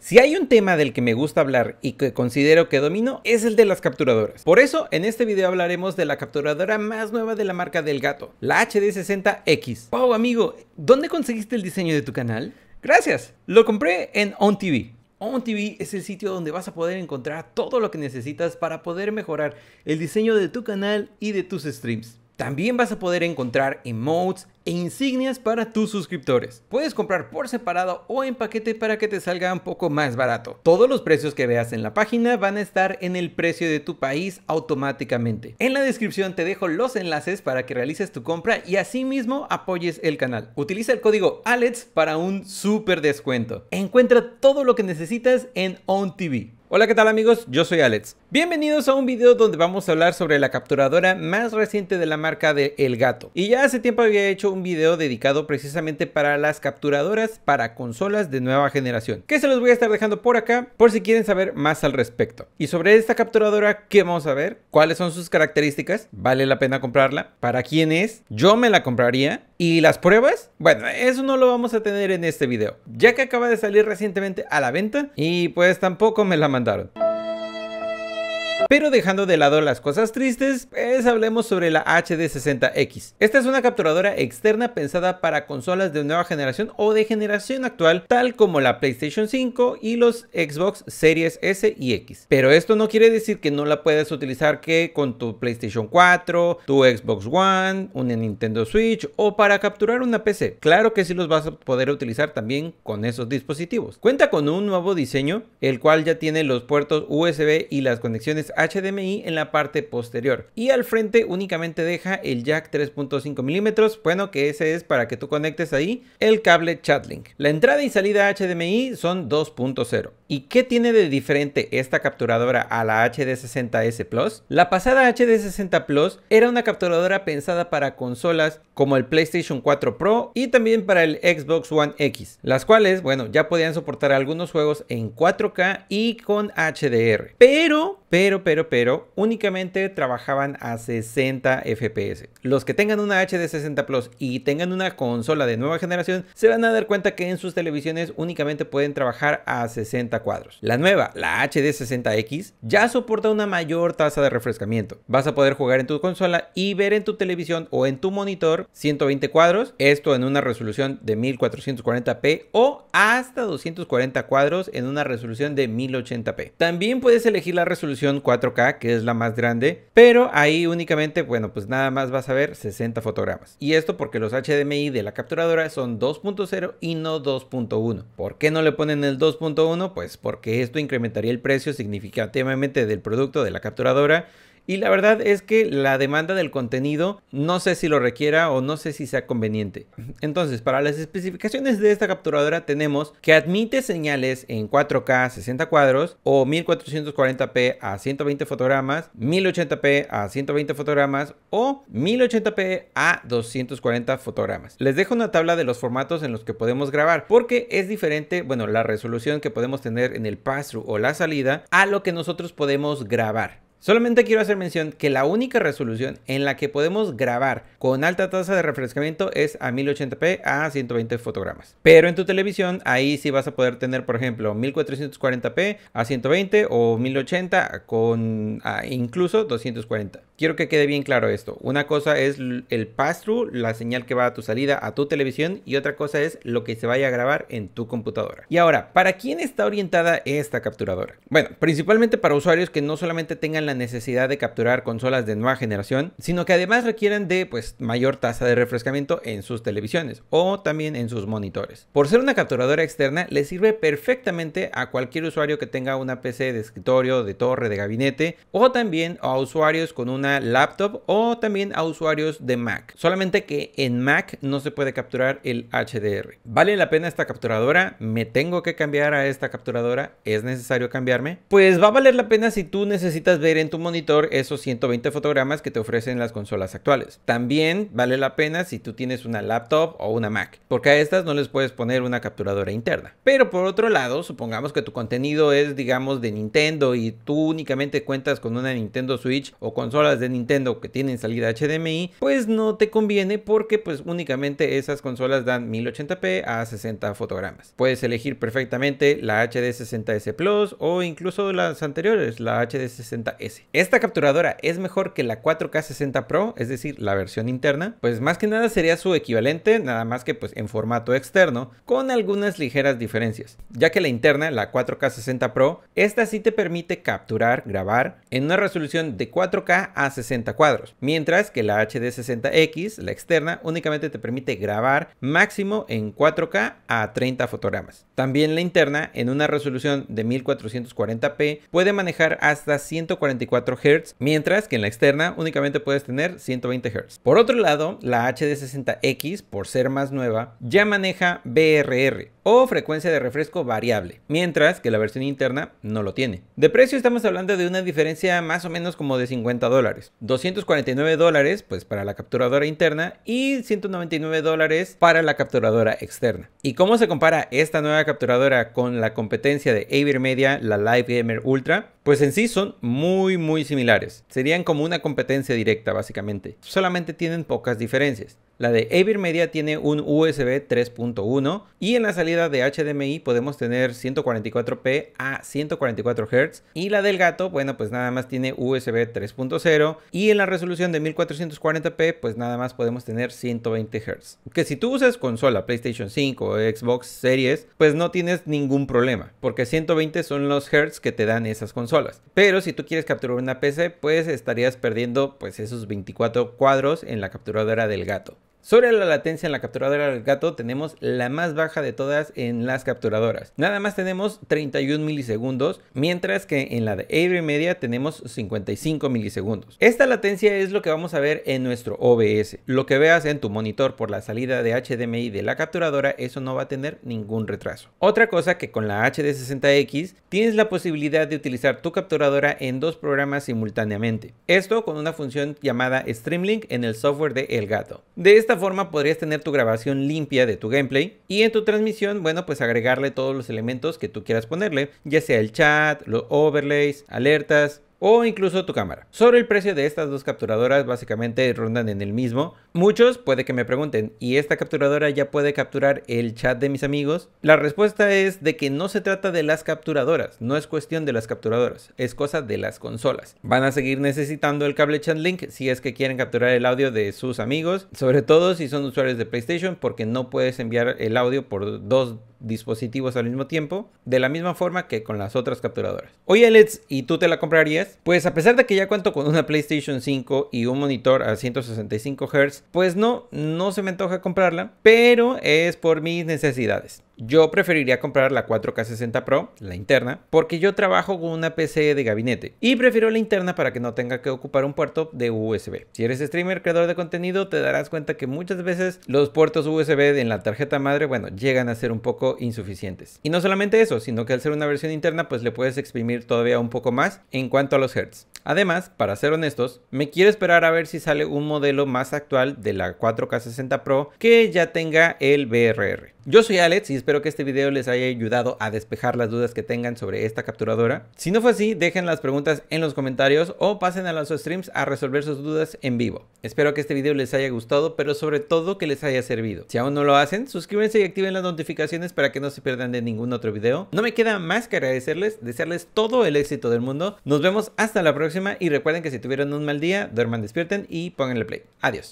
Si hay un tema del que me gusta hablar y que considero que domino es el de las capturadoras. Por eso en este video hablaremos de la capturadora más nueva de la marca del gato, la HD60X. Wow amigo, ¿dónde conseguiste el diseño de tu canal? Gracias, lo compré en OnTV. OnTV es el sitio donde vas a poder encontrar todo lo que necesitas para poder mejorar el diseño de tu canal y de tus streams. También vas a poder encontrar emotes e insignias para tus suscriptores. Puedes comprar por separado o en paquete para que te salga un poco más barato. Todos los precios que veas en la página van a estar en el precio de tu país automáticamente. En la descripción te dejo los enlaces para que realices tu compra y asimismo apoyes el canal. Utiliza el código ALEX para un super descuento. Encuentra todo lo que necesitas en ONTV. Hola, ¿qué tal amigos? Yo soy Alex. Bienvenidos a un video donde vamos a hablar sobre la capturadora más reciente de la marca de El Gato. Y ya hace tiempo había hecho un video dedicado precisamente para las capturadoras para consolas de nueva generación, que se los voy a estar dejando por acá por si quieren saber más al respecto. Y sobre esta capturadora, ¿qué vamos a ver? ¿Cuáles son sus características? ¿Vale la pena comprarla? ¿Para quién es? Yo me la compraría ¿Y las pruebas? Bueno, eso no lo vamos a tener en este video, ya que acaba de salir recientemente a la venta y pues tampoco me la mandaron. Pero dejando de lado las cosas tristes, pues hablemos sobre la HD60X. Esta es una capturadora externa pensada para consolas de nueva generación o de generación actual, tal como la PlayStation 5 y los Xbox Series S y X. Pero esto no quiere decir que no la puedas utilizar que con tu PlayStation 4, tu Xbox One, una Nintendo Switch o para capturar una PC. Claro que sí los vas a poder utilizar también con esos dispositivos. Cuenta con un nuevo diseño, el cual ya tiene los puertos USB y las conexiones HDMI en la parte posterior. Y al frente únicamente deja el jack 3.5 milímetros, bueno que ese es para que tú conectes ahí el cable Chatlink. La entrada y salida HDMI son 2.0. ¿Y qué tiene de diferente esta capturadora a la HD60S Plus? La pasada HD60 Plus era una capturadora pensada para consolas como el PlayStation 4 Pro y también para el Xbox One X, las cuales, bueno, ya podían soportar algunos juegos en 4K y con HDR. Pero, pero, pero, pero, únicamente trabajaban a 60 FPS. Los que tengan una HD60 Plus y tengan una consola de nueva generación se van a dar cuenta que en sus televisiones únicamente pueden trabajar a 60 cuadros. La nueva, la HD 60X, ya soporta una mayor tasa de refrescamiento. Vas a poder jugar en tu consola y ver en tu televisión o en tu monitor 120 cuadros, esto en una resolución de 1440p o hasta 240 cuadros en una resolución de 1080p. También puedes elegir la resolución 4K, que es la más grande, pero ahí únicamente, bueno, pues nada más vas a ver 60 fotogramas. Y esto porque los HDMI de la capturadora son 2.0 y no 2.1. ¿Por qué no le ponen el 2.1? Pues pues, porque esto incrementaría el precio significativamente del producto de la capturadora y la verdad es que la demanda del contenido no sé si lo requiera o no sé si sea conveniente. Entonces, para las especificaciones de esta capturadora tenemos que admite señales en 4K 60 cuadros o 1440p a 120 fotogramas, 1080p a 120 fotogramas o 1080p a 240 fotogramas. Les dejo una tabla de los formatos en los que podemos grabar porque es diferente, bueno, la resolución que podemos tener en el pass o la salida a lo que nosotros podemos grabar. Solamente quiero hacer mención que la única resolución en la que podemos grabar con alta tasa de refrescamiento es a 1080p a 120 fotogramas. Pero en tu televisión ahí sí vas a poder tener, por ejemplo, 1440p a 120 o 1080 con incluso 240. Quiero que quede bien claro esto. Una cosa es el pass-through, la señal que va a tu salida a tu televisión y otra cosa es lo que se vaya a grabar en tu computadora. Y ahora, ¿para quién está orientada esta capturadora? Bueno, principalmente para usuarios que no solamente tengan la necesidad de capturar consolas de nueva generación, sino que además requieren de pues, mayor tasa de refrescamiento en sus televisiones o también en sus monitores. Por ser una capturadora externa, le sirve perfectamente a cualquier usuario que tenga una PC de escritorio, de torre, de gabinete, o también a usuarios con una laptop o también a usuarios de Mac. Solamente que en Mac no se puede capturar el HDR. ¿Vale la pena esta capturadora? ¿Me tengo que cambiar a esta capturadora? ¿Es necesario cambiarme? Pues va a valer la pena si tú necesitas ver en tu monitor esos 120 fotogramas que te ofrecen las consolas actuales. También vale la pena si tú tienes una laptop o una Mac, porque a estas no les puedes poner una capturadora interna. Pero por otro lado, supongamos que tu contenido es, digamos, de Nintendo y tú únicamente cuentas con una Nintendo Switch o consolas de Nintendo que tienen salida HDMI, pues no te conviene porque pues únicamente esas consolas dan 1080p a 60 fotogramas. Puedes elegir perfectamente la HD 60S Plus o incluso las anteriores, la HD 60S esta capturadora es mejor que la 4K 60 Pro, es decir, la versión interna, pues más que nada sería su equivalente, nada más que pues en formato externo, con algunas ligeras diferencias, ya que la interna, la 4K 60 Pro, esta sí te permite capturar, grabar en una resolución de 4K a 60 cuadros, mientras que la HD 60X, la externa, únicamente te permite grabar máximo en 4K a 30 fotogramas. También la interna, en una resolución de 1440p, puede manejar hasta 140 mientras que en la externa únicamente puedes tener 120 Hz. Por otro lado, la HD60X, por ser más nueva, ya maneja BRR o frecuencia de refresco variable, mientras que la versión interna no lo tiene. De precio estamos hablando de una diferencia más o menos como de 50 dólares, 249 dólares pues para la capturadora interna y 199 dólares para la capturadora externa. ¿Y cómo se compara esta nueva capturadora con la competencia de Avermedia, la Live Gamer Ultra? pues en sí son muy muy similares. Serían como una competencia directa básicamente. Solamente tienen pocas diferencias. La de Avermedia Media tiene un USB 3.1 y en la salida de HDMI podemos tener 144p a 144 Hz y la del gato, bueno, pues nada más tiene USB 3.0 y en la resolución de 1440p pues nada más podemos tener 120 Hz. Que si tú usas consola PlayStation 5 o Xbox Series, pues no tienes ningún problema, porque 120 son los Hz que te dan esas consolas. Pero si tú quieres capturar una PC, pues estarías perdiendo pues esos 24 cuadros en la capturadora del gato. Sobre la latencia en la capturadora del gato tenemos la más baja de todas en las capturadoras. Nada más tenemos 31 milisegundos, mientras que en la de Avery Media tenemos 55 milisegundos. Esta latencia es lo que vamos a ver en nuestro OBS. Lo que veas en tu monitor por la salida de HDMI de la capturadora, eso no va a tener ningún retraso. Otra cosa que con la HD60X tienes la posibilidad de utilizar tu capturadora en dos programas simultáneamente. Esto con una función llamada Streamlink en el software de El Gato. De esta forma podrías tener tu grabación limpia de tu gameplay y en tu transmisión, bueno, pues agregarle todos los elementos que tú quieras ponerle, ya sea el chat, los overlays, alertas, o incluso tu cámara. Sobre el precio de estas dos capturadoras básicamente rondan en el mismo. Muchos puede que me pregunten, ¿y esta capturadora ya puede capturar el chat de mis amigos? La respuesta es de que no se trata de las capturadoras, no es cuestión de las capturadoras, es cosa de las consolas. Van a seguir necesitando el cable chat link si es que quieren capturar el audio de sus amigos, sobre todo si son usuarios de PlayStation porque no puedes enviar el audio por dos dispositivos al mismo tiempo, de la misma forma que con las otras capturadoras. Oye, Let's, ¿y tú te la comprarías? Pues a pesar de que ya cuento con una PlayStation 5 y un monitor a 165 Hz, pues no, no se me antoja comprarla, pero es por mis necesidades. Yo preferiría comprar la 4K60 Pro, la interna, porque yo trabajo con una PC de gabinete y prefiero la interna para que no tenga que ocupar un puerto de USB. Si eres streamer, creador de contenido, te darás cuenta que muchas veces los puertos USB en la tarjeta madre, bueno, llegan a ser un poco insuficientes. Y no solamente eso, sino que al ser una versión interna, pues le puedes exprimir todavía un poco más en cuanto a los hertz. Además, para ser honestos, me quiero esperar a ver si sale un modelo más actual de la 4K60 Pro que ya tenga el BRR. Yo soy Alex y espero que este video les haya ayudado a despejar las dudas que tengan sobre esta capturadora. Si no fue así, dejen las preguntas en los comentarios o pasen a los streams a resolver sus dudas en vivo. Espero que este video les haya gustado, pero sobre todo que les haya servido. Si aún no lo hacen, suscríbanse y activen las notificaciones para que no se pierdan de ningún otro video. No me queda más que agradecerles, desearles todo el éxito del mundo. Nos vemos hasta la próxima y recuerden que si tuvieron un mal día, duerman, despierten y pónganle play. Adiós.